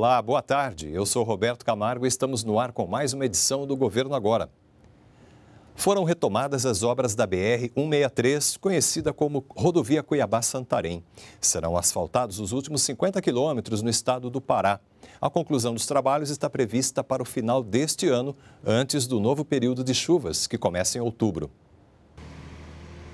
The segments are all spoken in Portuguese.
Olá, boa tarde. Eu sou Roberto Camargo e estamos no ar com mais uma edição do Governo Agora. Foram retomadas as obras da BR-163, conhecida como Rodovia Cuiabá-Santarém. Serão asfaltados os últimos 50 quilômetros no estado do Pará. A conclusão dos trabalhos está prevista para o final deste ano, antes do novo período de chuvas, que começa em outubro.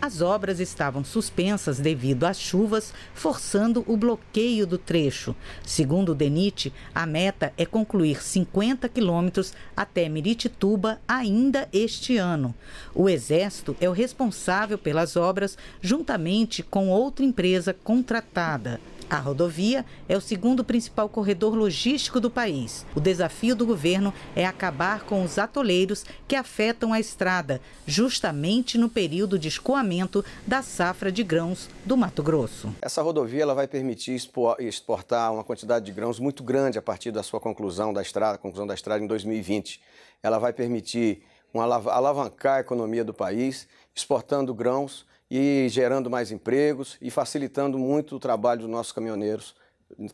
As obras estavam suspensas devido às chuvas, forçando o bloqueio do trecho. Segundo o DENIT, a meta é concluir 50 quilômetros até Miritituba ainda este ano. O Exército é o responsável pelas obras, juntamente com outra empresa contratada. A rodovia é o segundo principal corredor logístico do país. O desafio do governo é acabar com os atoleiros que afetam a estrada, justamente no período de escoamento da safra de grãos do Mato Grosso. Essa rodovia ela vai permitir exportar uma quantidade de grãos muito grande a partir da sua conclusão da estrada, conclusão da estrada em 2020. Ela vai permitir uma, alavancar a economia do país, exportando grãos e gerando mais empregos e facilitando muito o trabalho dos nossos caminhoneiros,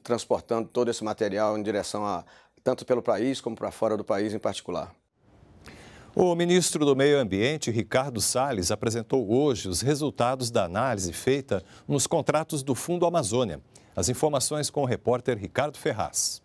transportando todo esse material em direção a tanto pelo país como para fora do país em particular. O ministro do Meio Ambiente, Ricardo Salles, apresentou hoje os resultados da análise feita nos contratos do Fundo Amazônia. As informações com o repórter Ricardo Ferraz.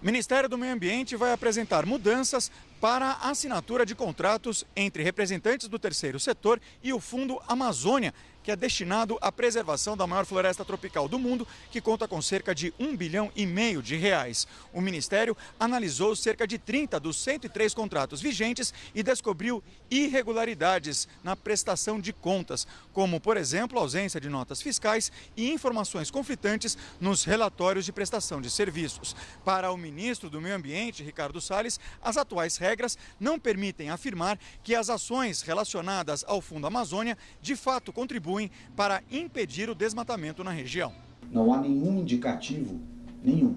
Ministério do Meio Ambiente vai apresentar mudanças para a assinatura de contratos entre representantes do terceiro setor e o Fundo Amazônia, que é destinado à preservação da maior floresta tropical do mundo, que conta com cerca de um bilhão e meio de reais. O Ministério analisou cerca de 30 dos 103 contratos vigentes e descobriu irregularidades na prestação de contas, como, por exemplo, ausência de notas fiscais e informações conflitantes nos relatórios de prestação de serviços. Para o ministro do Meio Ambiente, Ricardo Salles, as atuais regras regras não permitem afirmar que as ações relacionadas ao Fundo Amazônia de fato contribuem para impedir o desmatamento na região. Não há nenhum indicativo, nenhum,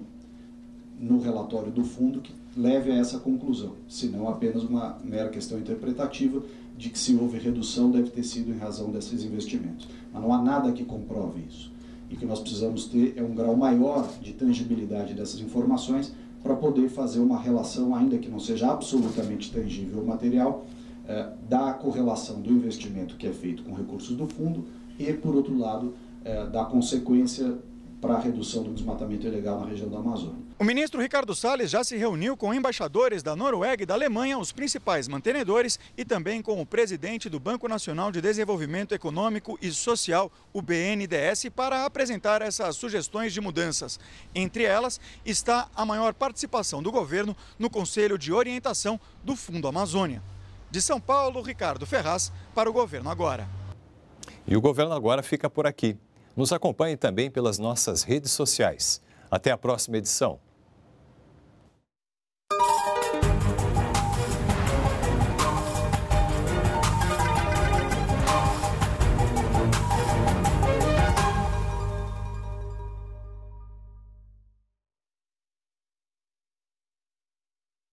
no relatório do fundo que leve a essa conclusão, senão apenas uma mera questão interpretativa de que se houve redução deve ter sido em razão desses investimentos. Mas não há nada que comprove isso. E o que nós precisamos ter é um grau maior de tangibilidade dessas informações para poder fazer uma relação, ainda que não seja absolutamente tangível material, eh, da correlação do investimento que é feito com recursos do fundo e, por outro lado, eh, da consequência para a redução do desmatamento ilegal na região da Amazônia. O ministro Ricardo Salles já se reuniu com embaixadores da Noruega e da Alemanha, os principais mantenedores, e também com o presidente do Banco Nacional de Desenvolvimento Econômico e Social, o BNDES, para apresentar essas sugestões de mudanças. Entre elas está a maior participação do governo no Conselho de Orientação do Fundo Amazônia. De São Paulo, Ricardo Ferraz, para o Governo Agora. E o Governo Agora fica por aqui. Nos acompanhe também pelas nossas redes sociais. Até a próxima edição.